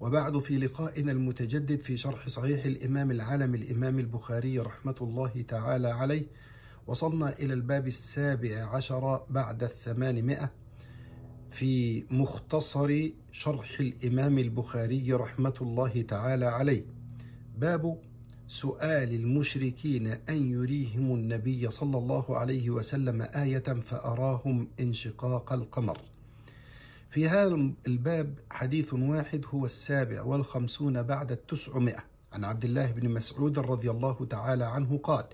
وبعد في لقائنا المتجدد في شرح صحيح الإمام العالم الإمام البخاري رحمة الله تعالى عليه وصلنا إلى الباب السابع عشر بعد الثمانمائة في مختصر شرح الإمام البخاري رحمة الله تعالى عليه باب سؤال المشركين أن يريهم النبي صلى الله عليه وسلم آية فأراهم انشقاق القمر في هذا الباب حديث واحد هو السابع والخمسون بعد التسعمائة عن عبد الله بن مسعود رضي الله تعالى عنه قال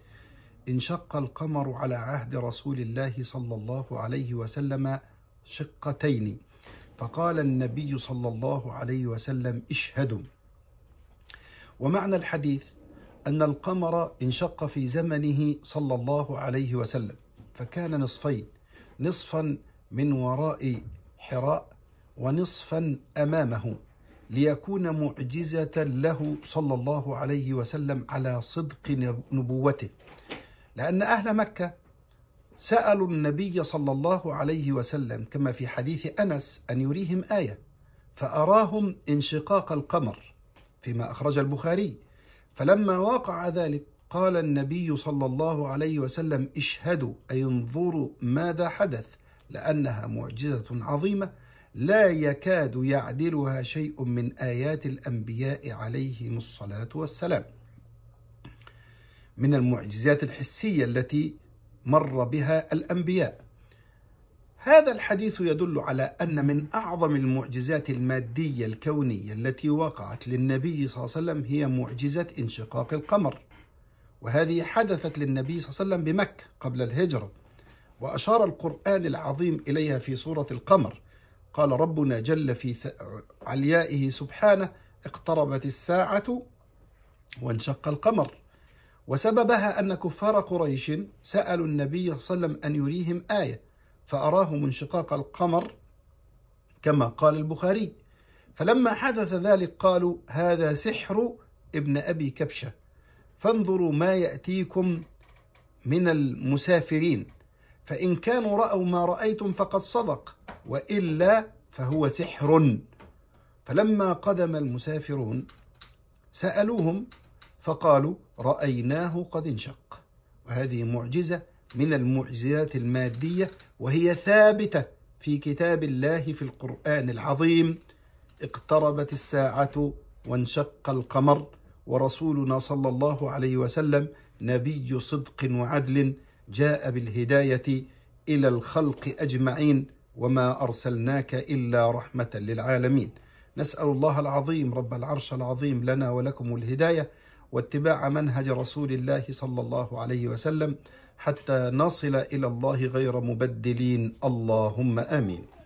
انشق القمر على عهد رسول الله صلى الله عليه وسلم شقتين فقال النبي صلى الله عليه وسلم اشهدوا ومعنى الحديث أن القمر انشق في زمنه صلى الله عليه وسلم فكان نصفين نصفا من وراء حراء ونصفا امامه ليكون معجزه له صلى الله عليه وسلم على صدق نبوته لان اهل مكه سالوا النبي صلى الله عليه وسلم كما في حديث انس ان يريهم ايه فاراهم انشقاق القمر فيما اخرج البخاري فلما وقع ذلك قال النبي صلى الله عليه وسلم اشهدوا اي انظروا ماذا حدث لانها معجزه عظيمه لا يكاد يعدلها شيء من آيات الأنبياء عليهم الصلاة والسلام من المعجزات الحسية التي مر بها الأنبياء هذا الحديث يدل على أن من أعظم المعجزات المادية الكونية التي وقعت للنبي صلى الله عليه وسلم هي معجزة انشقاق القمر وهذه حدثت للنبي صلى الله عليه وسلم بمكة قبل الهجرة وأشار القرآن العظيم إليها في سورة القمر قال ربنا جل في عليائه سبحانه اقتربت الساعة وانشق القمر وسببها أن كفار قريش سألوا النبي صلى الله عليه وسلم أن يريهم آية فأراهم انشقاق القمر كما قال البخاري فلما حدث ذلك قالوا هذا سحر ابن أبي كبشة فانظروا ما يأتيكم من المسافرين فإن كانوا رأوا ما رأيتم فقد صدق وإلا فهو سحر فلما قدم المسافرون سألوهم فقالوا رأيناه قد انشق وهذه معجزة من المعجزات المادية وهي ثابتة في كتاب الله في القرآن العظيم اقتربت الساعة وانشق القمر ورسولنا صلى الله عليه وسلم نبي صدق وعدل جاء بالهداية إلى الخلق أجمعين وما أرسلناك إلا رحمة للعالمين نسأل الله العظيم رب العرش العظيم لنا ولكم الهداية واتباع منهج رسول الله صلى الله عليه وسلم حتى نصل إلى الله غير مبدلين اللهم آمين